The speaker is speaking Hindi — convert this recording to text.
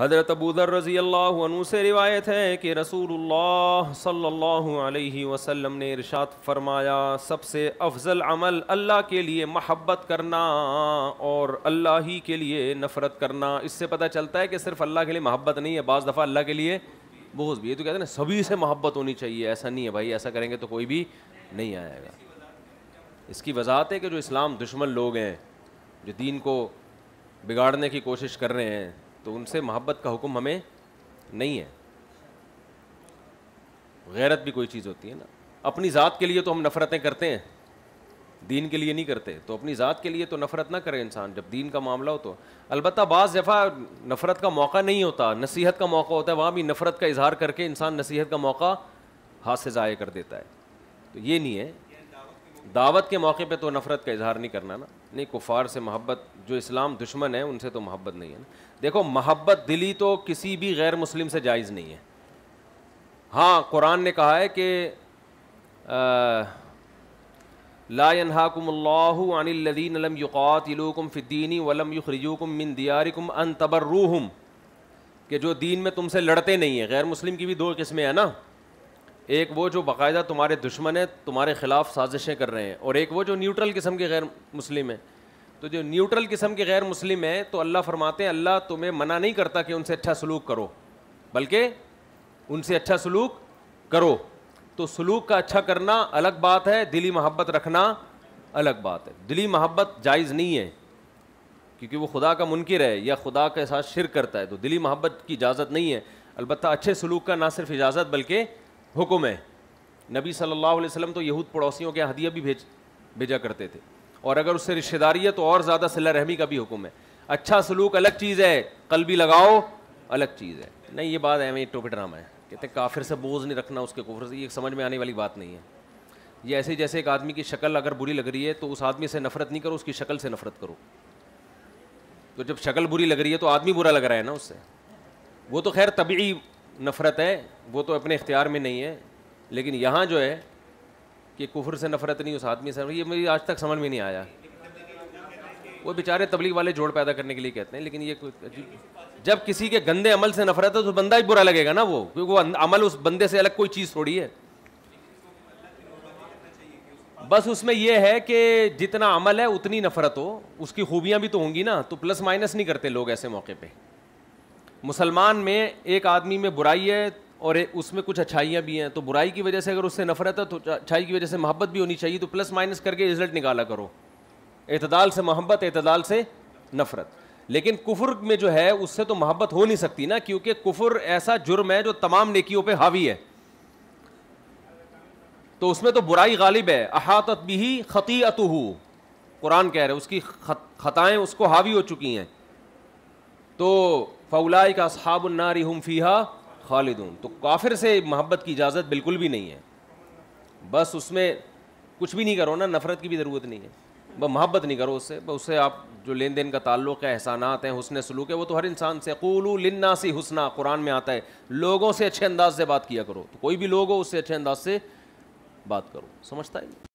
हज़रत अबूदर रज़ी अल्लाह से रिवायत है कि रसूल सल्लल्लाहु अलैहि वसल्लम ने इरशाद फरमाया सबसे अफजल अमल अल्लाह के लिए महब्बत करना और अल्लाह ही के लिए नफ़रत करना इससे पता चलता है कि सिर्फ अल्लाह के लिए महब्बत नहीं है बाज़ दफ़ा अल्लाह के लिए बोझ भी है तो कहते हैं ना सभी से मोहब्बत होनी चाहिए ऐसा नहीं है भाई ऐसा करेंगे तो कोई भी नहीं आएगा इसकी वजहत है कि जो इस्लाम दुश्मन लोग हैं जो दीन को बिगाड़ने की कोशिश कर रहे हैं तो उनसे मोहब्बत का हुक्म हमें नहीं है गैरत भी कोई चीज़ होती है ना अपनी ज़ात के लिए तो हम नफ़रतें करते हैं दीन के लिए नहीं करते तो अपनी ज़ात के लिए तो नफ़रत ना करे इंसान जब दीन का मामला हो तो अलबत्त बाज़ दफ़ा नफ़रत का मौका नहीं होता नसीहत का मौका होता है वहाँ भी नफ़रत का इजहार करके इंसान नसीहत का मौका हाथ से ज़ाय कर देता है तो ये नहीं है दावत के मौके पे तो नफ़रत का इजहार नहीं करना ना नहीं कुफार से मोहब्बत जो इस्लाम दुश्मन है उनसे तो मोहब्बत नहीं है ना देखो मोहब्बत दिली तो किसी भी गैर मुस्लिम से जायज़ नहीं है हाँ कुरान ने कहा है कि लाकुमल्लादीनलम युकातलुकुम फ़िद्दीनी वलम युखरजूकुम मिन दियारिकुम अन तबर्रूहम के जो दीन में तुमसे लड़ते नहीं है गैर मुस्लिम की भी दो किस्में हैं ना एक वो जो बाकायदा तुम्हारे दुश्मन है तुम्हारे ख़िलाफ़ साजिशें कर रहे हैं और एक वो जो न्यूट्रल किस्म के गैर मुस्लिम हैं तो जो न्यूट्रल किस्म के गैर मुस्लिम हैं तो अल्लाह फरमाते हैं अल्लाह तुम्हें मना नहीं करता कि उनसे अच्छा सलूक करो बल्कि उनसे अच्छा सलूक करो तो सलूक का अच्छा करना अलग बात है दिली मोहब्बत रखना अलग बात है दिली मोहब्बत जायज़ नहीं है क्योंकि वो खुदा का मुनकर है या खुदा के साथ शिर करता है तो दिली मोहब्बत की इजाज़त नहीं है अलबत् अच्छे सलूक का ना सिर्फ इजाज़त बल्कि हुक्म है नबी सल्लल्लाहु अलैहि वसल्लम तो यहूद पड़ोसियों के हदिया भी भेज भेजा करते थे और अगर उससे रिश्तेदारी है तो और ज़्यादा सिला रहमी का भी हुक्म है अच्छा सलूक अलग चीज़ है कल भी लगाओ अलग चीज़ है नहीं ये बात एवं टोपे ड्रामा है कहते हैं काफिर से बोझ नहीं रखना उसके कुफर से ये समझ में आने वाली बात नहीं है ये ऐसे जैसे एक आदमी की शक्ल अगर बुरी लग रही है तो उस आदमी से नफरत नहीं करो उसकी शक्ल से नफरत करो तो जब शक्ल बुरी लग रही है तो आदमी बुरा लग रहा है ना उससे वो तो खैर तबी नफ़रत है वो तो अपने इख्तियार में नहीं है लेकिन यहाँ जो है कि कुफर से नफ़रत नहीं उस आदमी से ये मेरी आज तक समझ में नहीं आया वो बेचारे तबलीग वाले जोड़ पैदा करने के लिए कहते हैं लेकिन ये अजीब जब किसी के गंदे अमल से नफरत है तो बंदा ही बुरा लगेगा ना वो क्योंकि वो अं- अमल उस बंदे से अलग कोई चीज़ थोड़ी है बस उसमें यह है कि जितना अमल है उतनी नफरत हो उसकी खूबियाँ भी तो होंगी ना तो प्लस माइनस नहीं करते लोग ऐसे मौके पर मुसलमान में एक आदमी में बुराई है और उसमें कुछ अच्छाइयाँ भी हैं तो बुराई की वजह से अगर उससे नफरत है तो अच्छाई की वजह से मोहब्बत भी होनी चाहिए तो प्लस माइनस करके रिजल्ट निकाला करो अतदाल से मोहब्बत अतदाल से नफरत लेकिन कुफर में जो है उससे तो मोहब्बत हो नहीं सकती ना क्योंकि कुफर ऐसा जुर्म है जो तमाम नेकियों पर हावी है तो उसमें तो बुराई गालिब है अहातत भी ही खती अतुहू कुरान कह रहे उसकी खत, खताएं उसको हावी हो चुकी हैं तो फ़ौलाई का असहाबुलनारी हम फ़ीहा खालिदून तो काफिर से मोहब्बत की इजाज़त बिल्कुल भी नहीं है बस उसमें कुछ भी नहीं करो ना नफ़रत की भी ज़रूरत नहीं है वह मोहब्बत नहीं करो उससे बस उससे आप जो लेन देन का ताल्लुक है एहसानात हैं हुसन सलूक है वो तो हर इंसान से कूलू सी हुसना कुरान में आता है लोगों से अच्छे अंदाज से बात किया करो तो कोई भी लोग हो उससे अच्छे अंदाज से बात करो समझता है